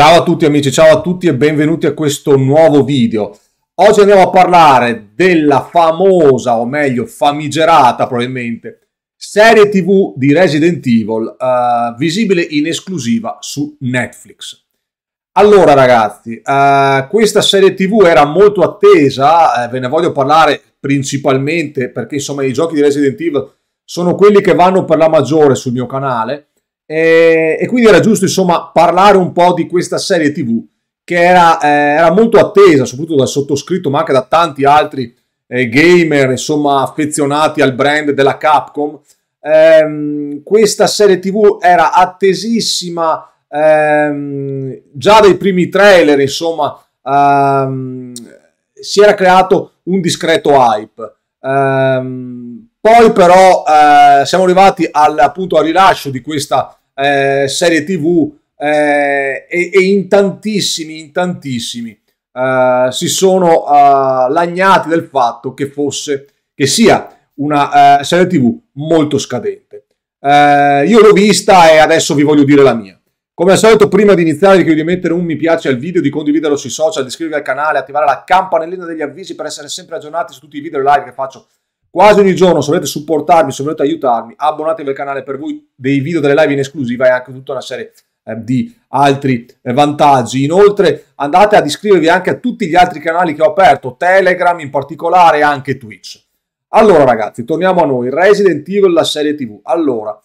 Ciao a tutti amici, ciao a tutti e benvenuti a questo nuovo video. Oggi andiamo a parlare della famosa, o meglio famigerata probabilmente, serie tv di Resident Evil uh, visibile in esclusiva su Netflix. Allora ragazzi, uh, questa serie tv era molto attesa, eh, ve ne voglio parlare principalmente perché insomma i giochi di Resident Evil sono quelli che vanno per la maggiore sul mio canale, e, e quindi era giusto insomma parlare un po' di questa serie tv che era, eh, era molto attesa soprattutto dal sottoscritto ma anche da tanti altri eh, gamer insomma affezionati al brand della Capcom ehm, questa serie tv era attesissima ehm, già dai primi trailer insomma ehm, si era creato un discreto hype ehm, poi però eh, siamo arrivati al, appunto al rilascio di questa eh, serie tv eh, e, e, in tantissimi, in tantissimi eh, si sono eh, lagnati del fatto che fosse, che sia una eh, serie tv molto scadente. Eh, io l'ho vista e adesso vi voglio dire la mia. Come al solito, prima di iniziare, vi chiedo di mettere un mi piace al video, di condividerlo sui social, di iscrivervi al canale, attivare la campanellina degli avvisi per essere sempre aggiornati su tutti i video live che faccio Quasi ogni giorno, se volete supportarmi, se volete aiutarmi, abbonatevi al canale per voi dei video delle live in esclusiva e anche tutta una serie eh, di altri eh, vantaggi. Inoltre andate ad iscrivervi anche a tutti gli altri canali che ho aperto, Telegram in particolare e anche Twitch. Allora ragazzi, torniamo a noi, Resident Evil la serie TV. Allora,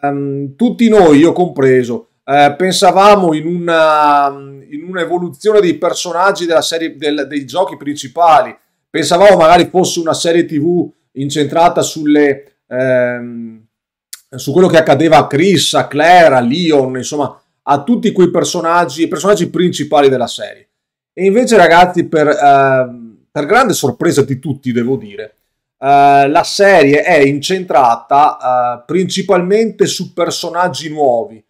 ehm, tutti noi, io compreso, eh, pensavamo in, una, in un'evoluzione dei personaggi della serie, del, dei giochi principali, Pensavamo magari fosse una serie TV incentrata sulle, ehm, su quello che accadeva a Chris, a Claire, a Leon, insomma, a tutti quei personaggi, i personaggi principali della serie. E invece, ragazzi, per, eh, per grande sorpresa di tutti, devo dire, eh, la serie è incentrata eh, principalmente su personaggi nuovi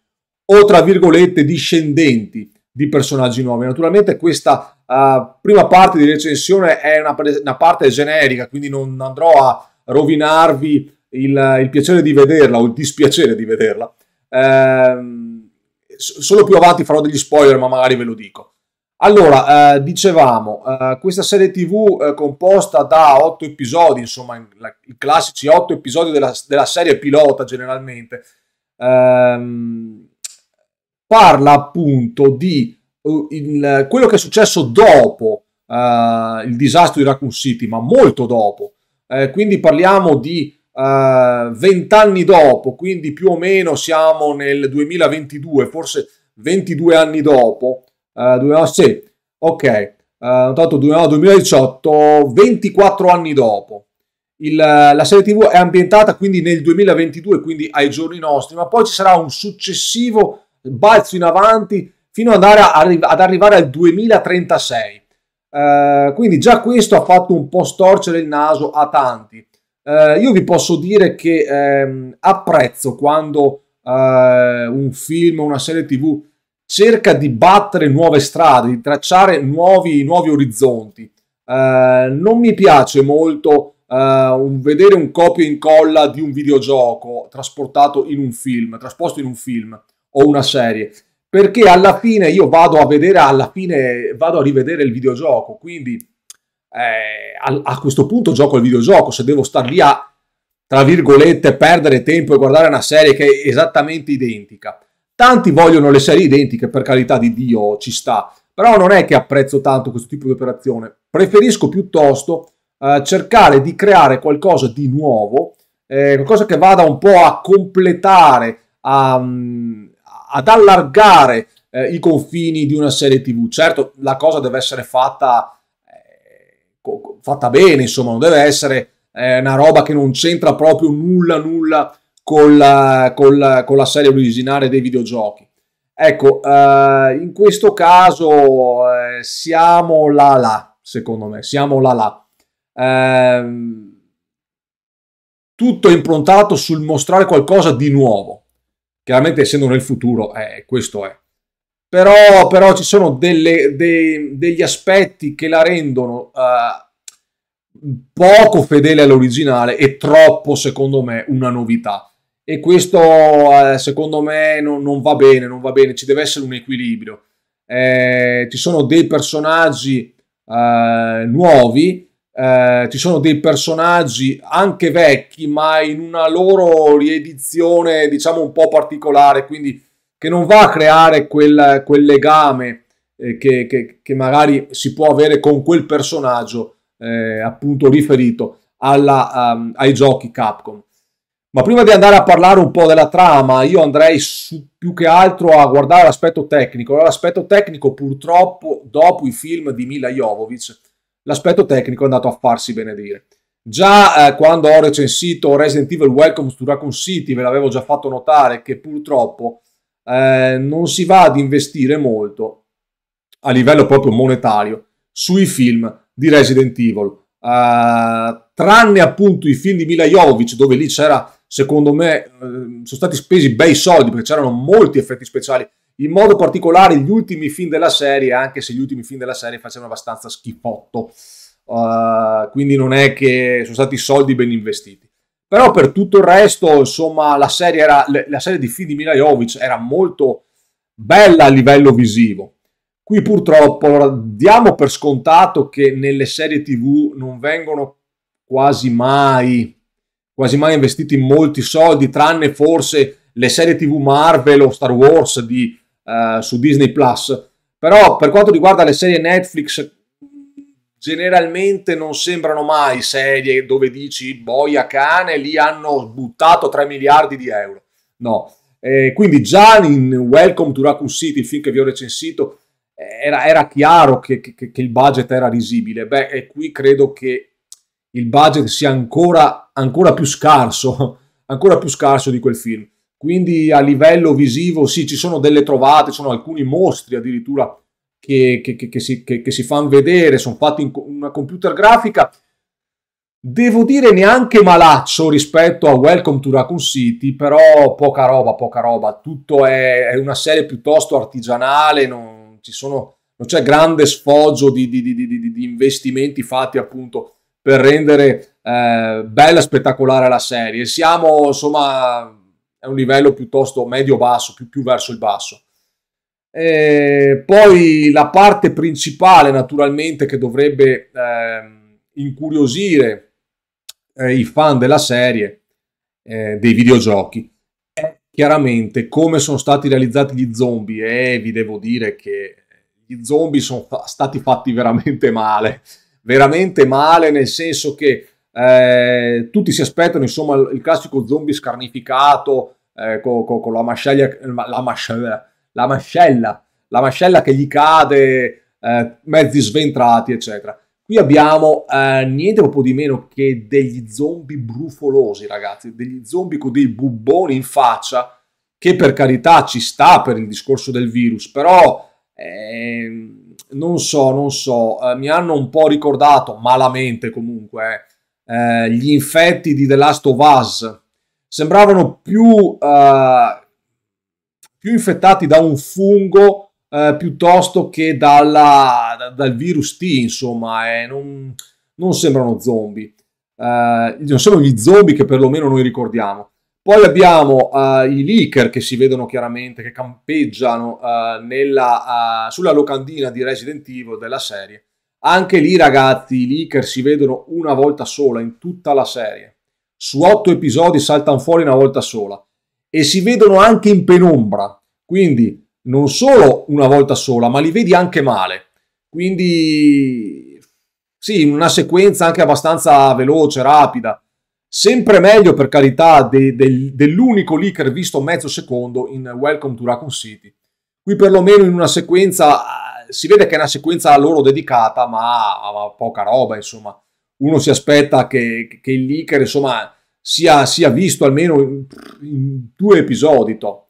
o, tra virgolette, discendenti di personaggi nuovi. Naturalmente questa uh, prima parte di recensione è una, una, parte generica, quindi non andrò a rovinarvi il, il piacere di vederla o il dispiacere di vederla. Ehm, solo più avanti farò degli spoiler, ma magari ve lo dico. Allora, eh, dicevamo, eh, questa serie TV eh, composta da otto episodi, insomma, la, i classici otto episodi della, della serie pilota generalmente, ehm, parla appunto di uh, il, quello che è successo dopo uh, il disastro di Raccoon City, ma molto dopo. Uh, quindi parliamo di vent'anni dopo, quindi più o meno siamo nel 2022, forse 22 anni dopo. Uh, sì, ok, uh, tanto 2018, 24 anni dopo. Il, la serie TV è ambientata quindi nel 2022, quindi ai giorni nostri, ma poi ci sarà un successivo balzo in avanti fino ad andare ad arrivare al 2036. Eh, quindi già questo ha fatto un po' storcere il naso a tanti. Eh, io vi posso dire che ehm, apprezzo quando eh, un film, una serie tv cerca di battere nuove strade, di tracciare nuovi, nuovi orizzonti. Eh, non mi piace molto eh, un, vedere un copia e incolla di un videogioco trasportato in un film, trasposto in un film o una serie perché alla fine io vado a vedere alla fine vado a rivedere il videogioco quindi eh, a, a, questo punto gioco il videogioco se devo star lì a tra virgolette perdere tempo e guardare una serie che è esattamente identica tanti vogliono le serie identiche per carità di Dio ci sta però non è che apprezzo tanto questo tipo di operazione preferisco piuttosto eh, cercare di creare qualcosa di nuovo eh, qualcosa che vada un po' a completare a, um, ad allargare eh, i confini di una serie TV. Certo, la cosa deve essere fatta, eh, fatta bene, insomma, non deve essere eh, una roba che non c'entra proprio nulla, nulla con la, con la, con la serie originale dei videogiochi. Ecco, eh, in questo caso eh, siamo là là, secondo me, siamo là là. Ehm, tutto è improntato sul mostrare qualcosa di nuovo, Chiaramente essendo nel futuro, eh, questo è. Però, però ci sono delle, dei, degli aspetti che la rendono eh, poco fedele all'originale e troppo, secondo me, una novità. E questo, eh, secondo me, non, non, va bene, non va bene. Ci deve essere un equilibrio. Eh, ci sono dei personaggi eh, nuovi eh, ci sono dei personaggi anche vecchi, ma in una loro riedizione, diciamo, un po' particolare, quindi che non va a creare quel, quel legame eh, che, che, che, magari si può avere con quel personaggio, eh, appunto, riferito alla, um, ai giochi Capcom. Ma prima di andare a parlare un po' della trama, io andrei su, più che altro a guardare l'aspetto tecnico. L'aspetto tecnico, purtroppo, dopo i film di Mila Jovovic, l'aspetto tecnico è andato a farsi benedire. Già eh, quando ho recensito Resident Evil Welcome to Raccoon City ve l'avevo già fatto notare che purtroppo eh, non si va ad investire molto a livello proprio monetario sui film di Resident Evil. Eh, tranne appunto i film di Mila Jovic dove lì c'era, secondo me, eh, sono stati spesi bei soldi perché c'erano molti effetti speciali in modo particolare gli ultimi film della serie, anche se gli ultimi film della serie facevano abbastanza schifotto, uh, quindi non è che sono stati soldi ben investiti. Però per tutto il resto, insomma, la serie, era, la serie di film di Milajovic era molto bella a livello visivo. Qui purtroppo diamo per scontato che nelle serie TV non vengono quasi mai, quasi mai investiti molti soldi, tranne forse le serie TV Marvel o Star Wars di eh, su Disney Plus. Però per quanto riguarda le serie Netflix, generalmente non sembrano mai serie dove dici boia cane, lì hanno buttato 3 miliardi di euro. No. Eh, quindi già in Welcome to Raccoon City, il film che vi ho recensito, era, era chiaro che, che, che, il budget era risibile. Beh, e qui credo che il budget sia ancora, ancora più scarso, ancora più scarso di quel film. Quindi a livello visivo sì, ci sono delle trovate, ci sono alcuni mostri addirittura che, che, che, che si, si fanno vedere, sono fatti in una computer grafica. Devo dire neanche malaccio rispetto a Welcome to Raccoon City, però poca roba, poca roba. Tutto è, è una serie piuttosto artigianale, non, sono, non c'è grande sfoggio di, di, di, di, investimenti fatti appunto per rendere eh, bella, spettacolare la serie. Siamo insomma è un livello piuttosto medio-basso, più, più verso il basso. E eh, poi la parte principale naturalmente che dovrebbe eh, incuriosire eh, i fan della serie eh, dei videogiochi è chiaramente come sono stati realizzati gli zombie e vi devo dire che gli zombie sono fa stati fatti veramente male, veramente male nel senso che eh, tutti si aspettano insomma il, classico zombie scarnificato eh, con, con, con la, mascella, la, mascella, la mascella, la mascella, che gli cade, eh, mezzi sventrati, eccetera. Qui abbiamo eh, niente proprio di meno che degli zombie brufolosi, ragazzi, degli zombie con dei bubboni in faccia, che per carità ci sta per il discorso del virus, però ehm, non so, non so, eh, mi hanno un po' ricordato, malamente comunque, eh, eh, gli infetti di The Last of Us sembravano più, eh, più infettati da un fungo eh, piuttosto che dalla, da, dal virus T, insomma, non, non, sembrano zombie. Eh, non sono gli zombie che perlomeno noi ricordiamo. Poi abbiamo uh, i leaker che si vedono chiaramente, che campeggiano uh, nella, uh, sulla locandina di Resident Evil della serie. Anche lì ragazzi, i leaker si vedono una volta sola in tutta la serie. Su otto episodi saltano fuori una volta sola. E si vedono anche in penombra. Quindi non solo una volta sola, ma li vedi anche male. Quindi sì, una sequenza anche abbastanza veloce, rapida. Sempre meglio per carità de, de, dell'unico leaker visto mezzo secondo in Welcome to Raccoon City. Qui perlomeno in una sequenza si vede che è una sequenza a loro dedicata, ma, ma poca roba, insomma. Uno si aspetta che, che il leaker, insomma, sia, sia visto almeno in, in due episodi, top.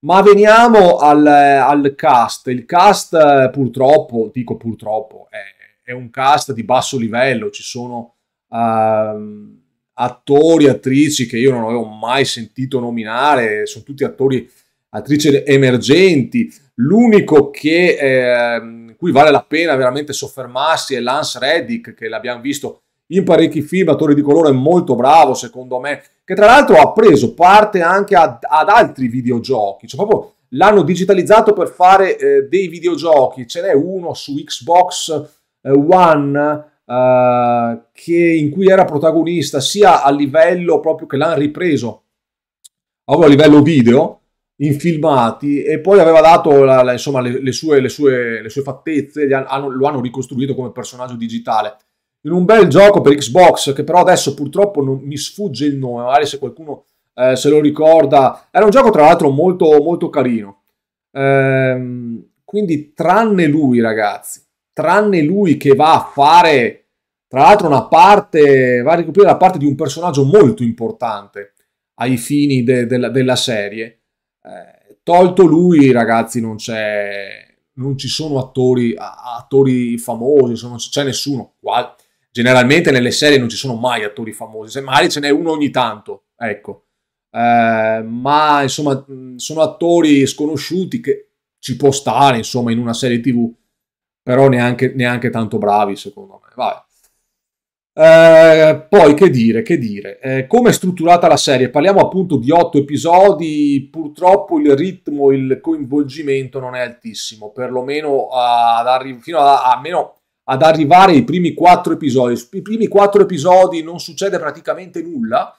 Ma veniamo al, al, cast. Il cast purtroppo, dico purtroppo, è, è un cast di basso livello. Ci sono uh, attori, attrici che io non avevo mai sentito nominare, sono tutti attori, attrici emergenti. L'unico che, eh, cui vale la pena veramente soffermarsi è Lance Reddick, che l'abbiamo visto in parecchi film, attore di colore molto bravo secondo me, che tra l'altro ha preso parte anche ad, ad altri videogiochi, cioè proprio l'hanno digitalizzato per fare eh, dei videogiochi, ce n'è uno su Xbox eh, One eh, che, in cui era protagonista sia a livello proprio che l'hanno ripreso, proprio a livello video, in filmati e poi aveva dato la, la, insomma, le, le, sue, le, sue, le, sue, fattezze, hanno, lo hanno ricostruito come personaggio digitale. In un bel gioco per Xbox, che però adesso purtroppo non, mi sfugge il nome, magari se qualcuno eh, se lo ricorda, era un gioco tra l'altro molto, molto carino. Ehm, quindi tranne lui ragazzi, tranne lui che va a fare, tra l'altro una parte, va a ricoprire la parte di un personaggio molto importante ai fini de, de, della serie eh, tolto lui, ragazzi, non c'è. Non ci sono attori, attori famosi, non c'è nessuno. generalmente nelle serie non ci sono mai attori famosi, se magari ce n'è uno ogni tanto, ecco. Eh, ma insomma, mm, sono attori sconosciuti che ci può stare, insomma, in una serie TV, però neanche, neanche tanto bravi, secondo me. Vabbè. Eh, poi che dire, che dire, eh, come è strutturata la serie? Parliamo appunto di otto episodi, purtroppo il ritmo, il coinvolgimento non è altissimo, perlomeno ad arri- fino a, a meno ad arrivare ai primi quattro episodi. I primi quattro episodi non succede praticamente nulla,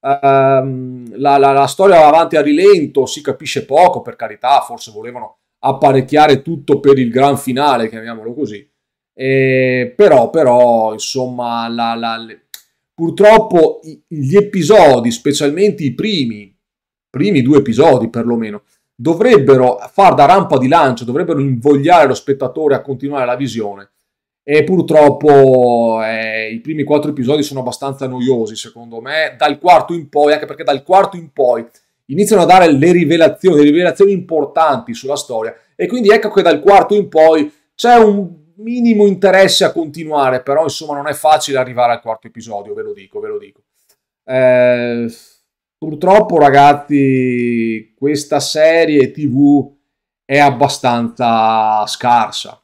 eh, la, la, la storia va avanti a rilento, si capisce poco, per carità, forse volevano apparecchiare tutto per il gran finale, chiamiamolo così eh, però, però, insomma, la, la, le... purtroppo gli episodi, specialmente i primi, primi due episodi perlomeno, dovrebbero far da rampa di lancio, dovrebbero invogliare lo spettatore a continuare la visione. E purtroppo eh, i primi quattro episodi sono abbastanza noiosi, secondo me, dal quarto in poi, anche perché dal quarto in poi iniziano a dare le rivelazioni, le rivelazioni importanti sulla storia. E quindi ecco che dal quarto in poi c'è un minimo interesse a continuare, però insomma non è facile arrivare al quarto episodio, ve lo dico, ve lo dico. Eh, purtroppo ragazzi, questa serie TV è abbastanza scarsa.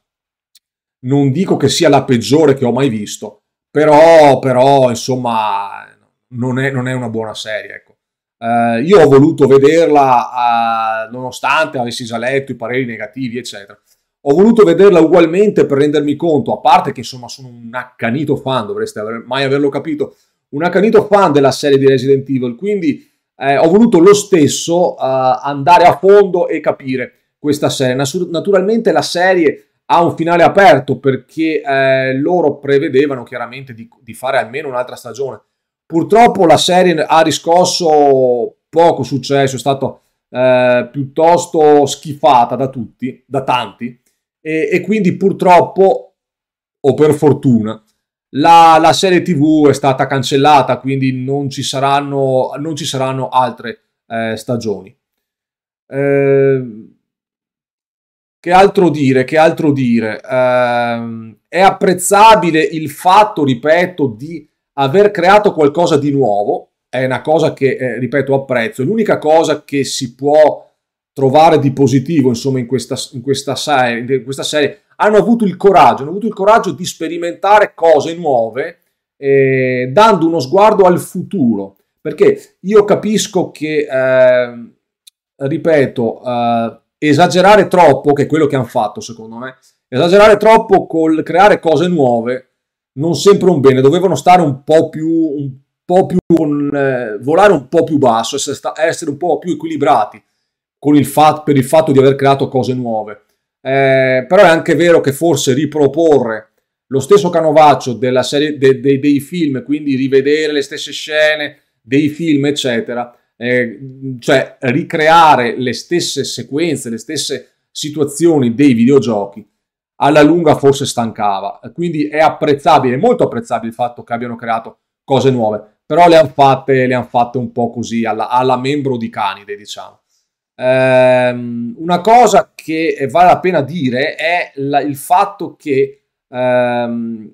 Non dico che sia la peggiore che ho mai visto, però, però insomma, non è, non è una buona serie, ecco. Eh, io ho voluto vederla eh, nonostante avessi già letto i pareri negativi, eccetera ho voluto vederla ugualmente per rendermi conto, a parte che insomma sono un accanito fan, dovreste mai averlo capito, un accanito fan della serie di Resident Evil, quindi eh, ho voluto lo stesso eh, andare a fondo e capire questa serie. Naturalmente la serie ha un finale aperto perché eh, loro prevedevano chiaramente di, di fare almeno un'altra stagione. Purtroppo la serie ha riscosso poco successo, è stata eh, piuttosto schifata da tutti, da tanti, e, e quindi purtroppo, o per fortuna, la, la, serie TV è stata cancellata, quindi non ci saranno, non ci saranno altre eh, stagioni. Eh, che altro dire? Che altro dire? Eh, è apprezzabile il fatto, ripeto, di aver creato qualcosa di nuovo. È una cosa che, eh, ripeto, apprezzo. L'unica cosa che si può trovare di positivo insomma, in, questa, in, questa serie, in questa serie, hanno avuto il coraggio, hanno avuto il coraggio di sperimentare cose nuove eh, dando uno sguardo al futuro. Perché io capisco che, eh, ripeto, eh, esagerare troppo, che è quello che hanno fatto secondo me, esagerare troppo col creare cose nuove non sempre un bene, dovevano stare un po' più, un po più un, eh, volare un po' più basso, essere, essere un po' più equilibrati il fatto, per il fatto di aver creato cose nuove. Eh, però è anche vero che forse riproporre lo stesso canovaccio della serie, de, de, dei film, quindi rivedere le stesse scene dei film, eccetera, eh, cioè ricreare le stesse sequenze, le stesse situazioni dei videogiochi, alla lunga forse stancava. Quindi è apprezzabile, molto apprezzabile il fatto che abbiano creato cose nuove, però le hanno fatte, han fatte un po' così alla, alla membro di Canide, diciamo. Ehm, una cosa che vale la pena dire è la, il fatto che ehm,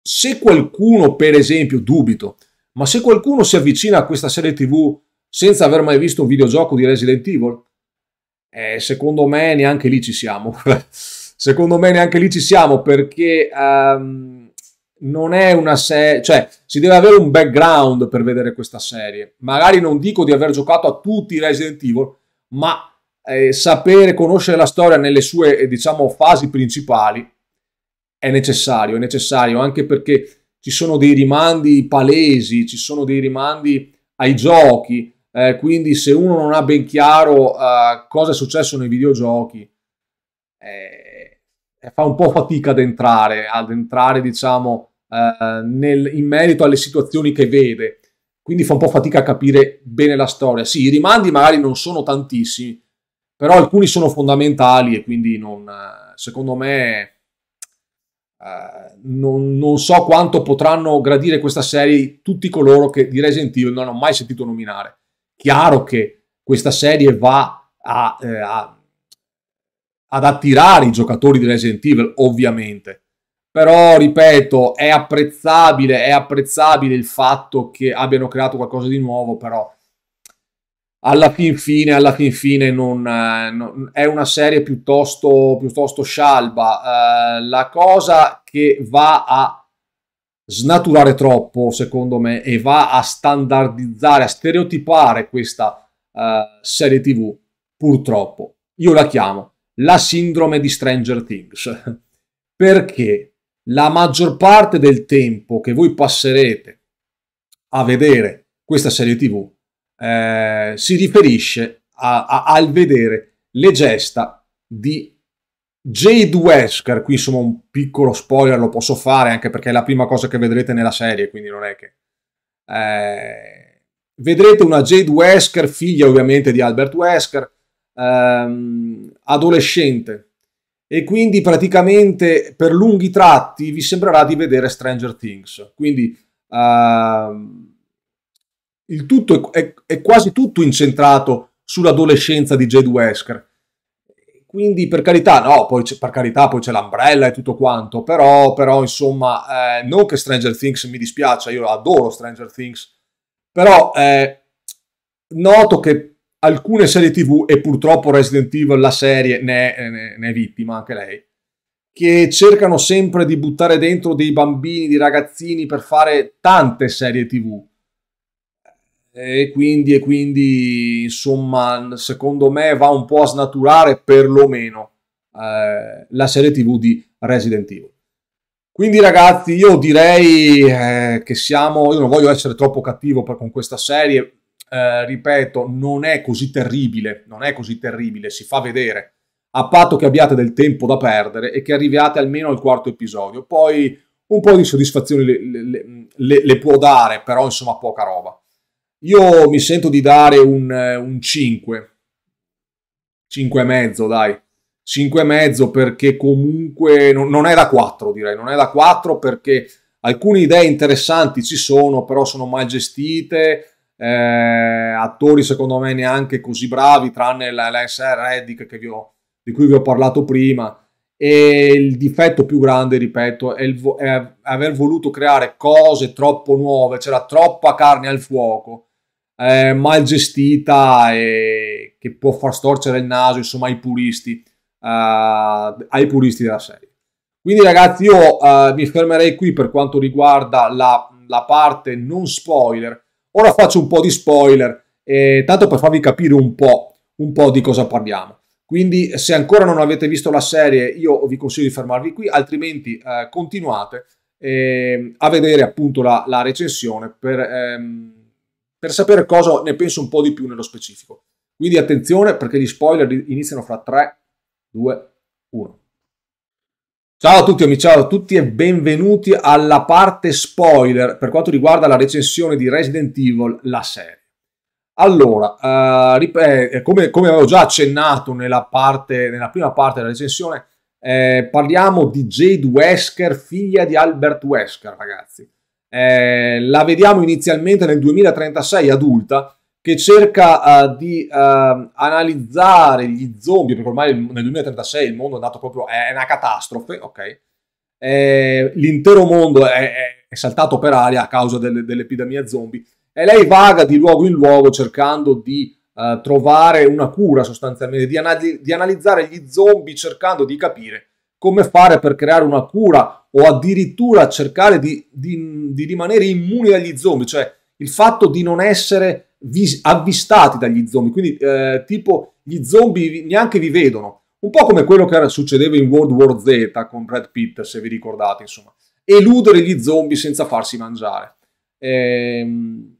se qualcuno, per esempio, dubito, ma se qualcuno si avvicina a questa serie TV senza aver mai visto un videogioco di Resident Evil, eh, secondo me neanche lì ci siamo. secondo me neanche lì ci siamo perché... Ehm, non è una serie, cioè si deve avere un background per vedere questa serie. Magari non dico di aver giocato a tutti i Resident Evil, ma eh, sapere, conoscere la storia nelle sue, eh, diciamo, fasi principali è necessario, è necessario anche perché ci sono dei rimandi palesi, ci sono dei rimandi ai giochi, eh, quindi se uno non ha ben chiaro eh, cosa è successo nei videogiochi, eh, eh, fa un po' fatica ad entrare, ad entrare, diciamo, eh, nel, in merito alle situazioni che vede, quindi fa un po' fatica a capire bene la storia. Sì, i rimandi magari non sono tantissimi, però alcuni sono fondamentali e quindi non, eh, secondo me eh, non, non, so quanto potranno gradire questa serie tutti coloro che di Resident Evil non hanno mai sentito nominare. Chiaro che questa serie va a, eh, a, ad attirare i giocatori di Resident Evil, ovviamente, però, ripeto, è apprezzabile, è apprezzabile il fatto che abbiano creato qualcosa di nuovo, però alla fin fine, alla fin fine non, eh, non, è una serie piuttosto, piuttosto scialba. Eh, la cosa che va a snaturare troppo, secondo me, e va a standardizzare, a stereotipare questa eh, serie TV, purtroppo. Io la chiamo la sindrome di Stranger Things. Perché? la maggior parte del tempo che voi passerete a vedere questa serie tv eh, si riferisce a, a, al vedere le gesta di Jade Wesker, qui insomma un piccolo spoiler lo posso fare anche perché è la prima cosa che vedrete nella serie, quindi non è che... Eh, vedrete una Jade Wesker, figlia ovviamente di Albert Wesker, ehm, adolescente, e quindi praticamente per lunghi tratti vi sembrerà di vedere Stranger Things. Quindi uh, il tutto è, è, è, quasi tutto incentrato sull'adolescenza di Jade Wesker. Quindi per carità, no, poi per carità poi c'è l'Umbrella e tutto quanto, però, però insomma, eh, non che Stranger Things mi dispiace, io adoro Stranger Things, però eh, noto che alcune serie tv, e purtroppo Resident Evil, la serie, ne è, eh, ne, ne è vittima anche lei, che cercano sempre di buttare dentro dei bambini, dei ragazzini per fare tante serie tv. E quindi, e quindi, insomma, secondo me va un po' a snaturare perlomeno eh, la serie TV di Resident Evil. Quindi, ragazzi, io direi eh, che siamo. Io non voglio essere troppo cattivo con questa serie. Eh, ripeto, non è così terribile, non è così terribile, si fa vedere, a patto che abbiate del tempo da perdere e che arriviate almeno al quarto episodio. Poi un po' di soddisfazione le, le, le, le può dare, però insomma poca roba. Io mi sento di dare un, eh, un 5, 5 e mezzo dai. 5 e mezzo perché comunque non, non è da 4 direi, non è da 4 perché alcune idee interessanti ci sono, però sono mal gestite, eh, attori secondo me neanche così bravi, tranne la, la SR Reddick di cui vi ho parlato prima. E il difetto più grande, ripeto, è, vo- è aver voluto creare cose troppo nuove, c'era troppa carne al fuoco, eh, mal gestita e che può far storcere il naso, insomma, ai puristi, eh, ai puristi della serie. Quindi ragazzi io eh, mi fermerei qui per quanto riguarda la, la parte non spoiler Ora faccio un po' di spoiler, eh, tanto per farvi capire un po', un po' di cosa parliamo. Quindi se ancora non avete visto la serie io vi consiglio di fermarvi qui, altrimenti eh, continuate eh, a vedere appunto la, la recensione per, ehm, per, sapere cosa ne penso un po' di più nello specifico. Quindi attenzione perché gli spoiler iniziano fra 3, 2, 1. Ciao a tutti amici, ciao a tutti e benvenuti alla parte spoiler per quanto riguarda la recensione di Resident Evil, la serie. Allora, eh, ripet- eh, come, come, avevo già accennato nella, parte, nella prima parte della recensione, eh, parliamo di Jade Wesker, figlia di Albert Wesker, ragazzi. Eh, la vediamo inizialmente nel 2036 adulta, che cerca uh, di uh, analizzare gli zombie, perché ormai nel 2036 il mondo è andato proprio, è una catastrofe, ok? E l'intero mondo è, è, saltato per aria a causa delle, dell'epidemia zombie e lei vaga di luogo in luogo cercando di uh, trovare una cura sostanzialmente, di, anal- di analizzare gli zombie cercando di capire come fare per creare una cura o addirittura cercare di, di, di, rimanere immuni agli zombie, cioè il fatto di non essere vis- avvistati dagli zombie, quindi eh, tipo gli zombie neanche vi vedono, un po' come quello che succedeva in World War Z con Brad Pitt, se vi ricordate, insomma, eludere gli zombie senza farsi mangiare. Ehm,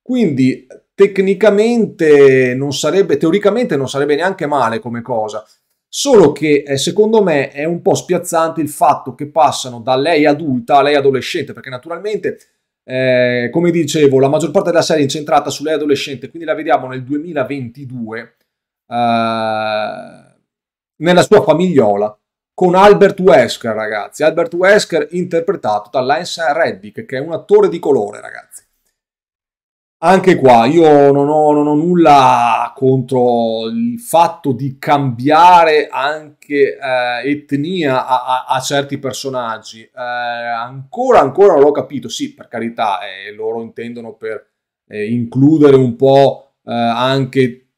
quindi tecnicamente non sarebbe, teoricamente non sarebbe neanche male come cosa, solo che eh, secondo me è un po' spiazzante il fatto che passano da lei adulta a lei adolescente, perché naturalmente eh, come dicevo, la maggior parte della serie è incentrata sulle adolescenti, quindi la vediamo nel 2022 eh, nella sua famigliola con Albert Wesker, ragazzi. Albert Wesker interpretato da Lance Reddick, che è un attore di colore, ragazzi. Anche qua io non ho, non ho, nulla contro il fatto di cambiare anche eh, etnia a, a, a, certi personaggi. Eh, ancora, ancora non l'ho capito. Sì, per carità, eh, loro intendono per eh, includere un po' eh, anche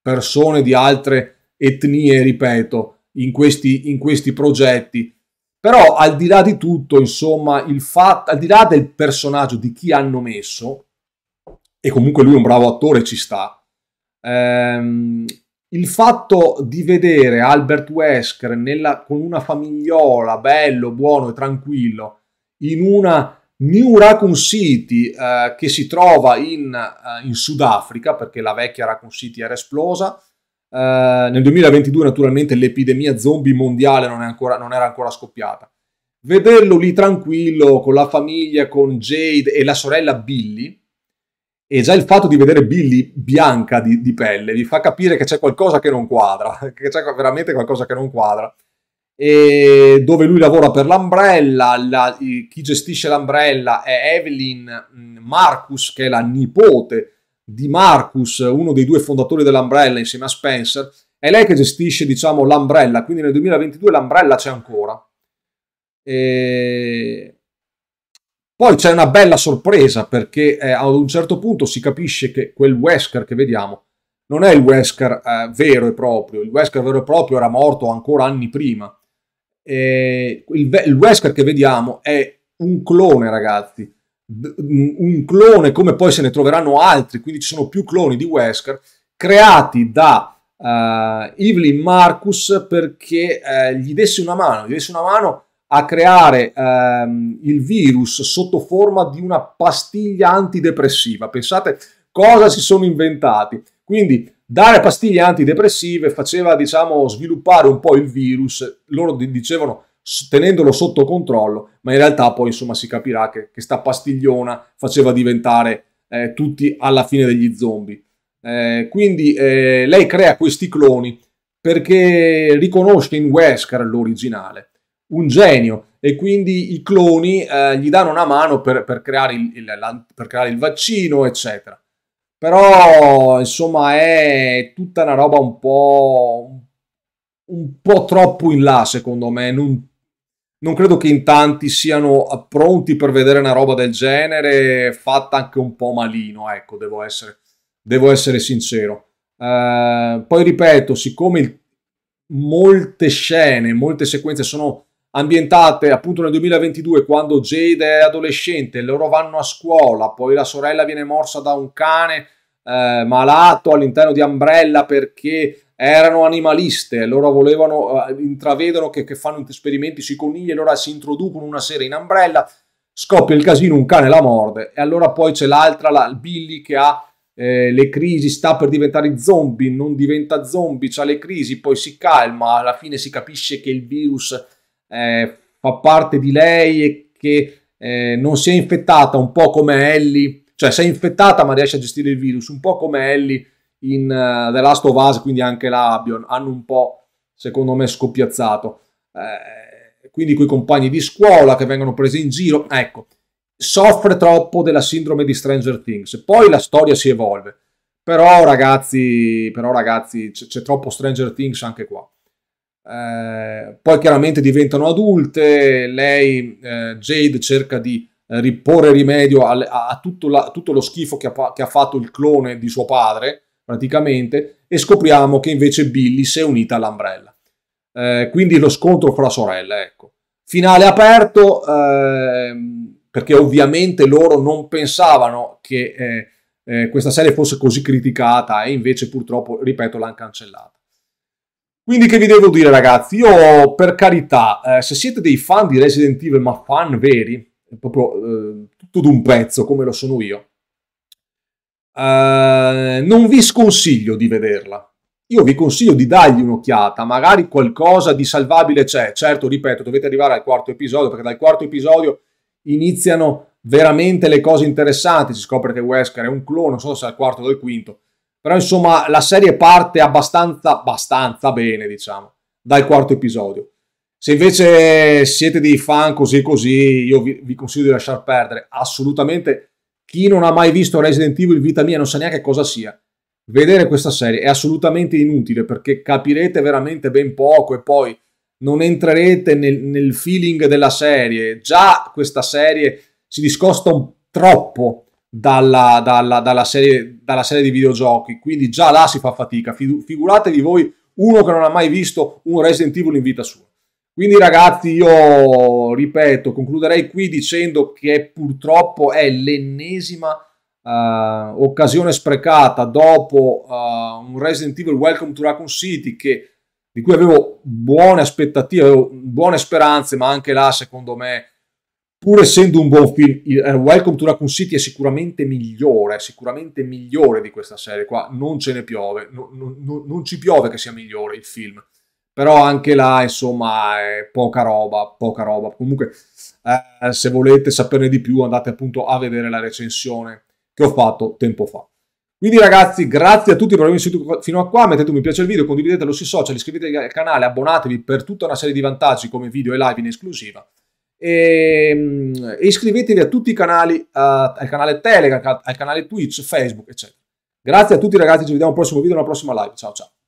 persone di altre etnie, ripeto, in questi, in questi progetti. Però al di là di tutto, insomma, il fatto, al di là del personaggio di chi hanno messo, e comunque lui è un bravo attore, ci sta. Ehm, il fatto di vedere Albert Wesker nella, con una famigliola, bello, buono e tranquillo, in una New Raccoon City eh, che si trova in, eh, in, Sudafrica, perché la vecchia Raccoon City era esplosa. Eh, nel 2022 naturalmente l'epidemia zombie mondiale non, ancora, non, era ancora scoppiata. Vederlo lì tranquillo con la famiglia, con Jade e la sorella Billy, e già il fatto di vedere Billy bianca di, di, pelle vi fa capire che c'è qualcosa che non quadra, che c'è veramente qualcosa che non quadra. E dove lui lavora per l'Umbrella, la, chi gestisce l'Umbrella è Evelyn mm, Marcus, che è la nipote di Marcus, uno dei due fondatori dell'Umbrella insieme a Spencer. È lei che gestisce, diciamo, l'Umbrella, quindi nel 2022 l'Umbrella c'è ancora. E poi c'è una bella sorpresa perché eh, ad un certo punto si capisce che quel Wesker che vediamo non è il Wesker eh, vero e proprio, il Wesker vero e proprio era morto ancora anni prima. E il, il Wesker che vediamo è un clone, ragazzi, un clone come poi se ne troveranno altri, quindi ci sono più cloni di Wesker creati da uh, Evelyn Marcus perché uh, gli desse una mano, gli desse una mano a creare ehm, il virus sotto forma di una pastiglia antidepressiva. Pensate cosa si sono inventati. Quindi dare pastiglie antidepressive faceva, diciamo, sviluppare un po' il virus, loro dicevano tenendolo sotto controllo, ma in realtà poi insomma si capirà che, questa pastigliona faceva diventare eh, tutti alla fine degli zombie. Eh, quindi eh, lei crea questi cloni perché riconosce in Wesker l'originale un genio e quindi i cloni eh, gli danno una mano per, per, creare il, il, per, creare il, vaccino, eccetera. Però, insomma, è tutta una roba un po', un po troppo in là, secondo me. Non, non credo che in tanti siano pronti per vedere una roba del genere, fatta anche un po' malino, ecco, devo essere, devo essere sincero. Eh, poi ripeto, siccome il, molte scene, molte sequenze sono ambientate appunto nel 2022 quando Jade è adolescente, loro vanno a scuola, poi la sorella viene morsa da un cane eh, malato all'interno di Umbrella perché erano animaliste, loro volevano, eh, intravedono che, che, fanno esperimenti sui conigli, e allora si introducono una sera in Umbrella, scoppia il casino, un cane la morde e allora poi c'è l'altra, la, Billy che ha eh, le crisi, sta per diventare zombie, non diventa zombie, ha le crisi, poi si calma, alla fine si capisce che il virus eh, fa parte di lei e che eh, non è infettata un po' come Ellie, cioè si è infettata ma riesce a gestire il virus, un po' come Ellie in uh, The Last of Us, quindi anche la Abion, hanno un po', secondo me, scoppiazzato. Eh, quindi coi compagni di scuola che vengono presi in giro, ecco, soffre troppo della sindrome di Stranger Things. Poi la storia si evolve, però ragazzi, però, ragazzi c'è, c'è troppo Stranger Things anche qua. Eh, poi chiaramente diventano adulte, lei, eh, Jade, cerca di eh, riporre rimedio al, a, a tutto, la, tutto, lo schifo che ha, che ha, fatto il clone di suo padre, praticamente, e scopriamo che invece Billy si è unita all'Umbrella. Eh, quindi lo scontro fra sorelle, ecco. Finale aperto, ehm, perché ovviamente loro non pensavano che eh, questa serie fosse così criticata e invece purtroppo, ripeto, l'hanno cancellata. Quindi che vi devo dire ragazzi, io per carità, eh, se siete dei fan di Resident Evil, ma fan veri, proprio eh, tutto d'un pezzo come lo sono io, eh, non vi sconsiglio di vederla. Io vi consiglio di dargli un'occhiata, magari qualcosa di salvabile c'è. Certo, ripeto, dovete arrivare al quarto episodio, perché dal quarto episodio iniziano veramente le cose interessanti. Si scopre che Wesker è un clone, non so se è al quarto o al quinto però insomma la serie parte abbastanza, abbastanza bene, diciamo, dal quarto episodio. Se invece siete dei fan così così, io vi, vi consiglio di lasciar perdere. Assolutamente, chi non ha mai visto Resident Evil vita mia non sa neanche cosa sia. Vedere questa serie è assolutamente inutile perché capirete veramente ben poco e poi non entrerete nel, nel feeling della serie. Già questa serie si discosta un, troppo dalla, dalla, dalla, serie, dalla serie di videogiochi, quindi già là si fa fatica. Figuratevi voi uno che non ha mai visto un Resident Evil in vita sua. Quindi ragazzi, io ripeto, concluderei qui dicendo che purtroppo è l'ennesima uh, occasione sprecata dopo uh, un Resident Evil Welcome to Raccoon City che, di cui avevo buone aspettative, avevo buone speranze, ma anche là secondo me pur essendo un buon film, eh, Welcome to Raccoon City è sicuramente migliore, sicuramente migliore di questa serie qua, non ce ne piove, no, no, non ci piove che sia migliore il film, però anche là insomma è poca roba, poca roba, comunque eh, se volete saperne di più andate appunto a vedere la recensione che ho fatto tempo fa. Quindi ragazzi, grazie a tutti per avermi seguito fino a qua, mettete un mi piace al video, condividetelo sui social, iscrivetevi al canale, abbonatevi per tutta una serie di vantaggi come video e live in esclusiva e, ehm, e iscrivetevi a tutti i canali, uh, al canale Telegram, al canale Twitch, Facebook, eccetera. Grazie a tutti ragazzi, ci vediamo al prossimo video, alla prossima live. Ciao ciao.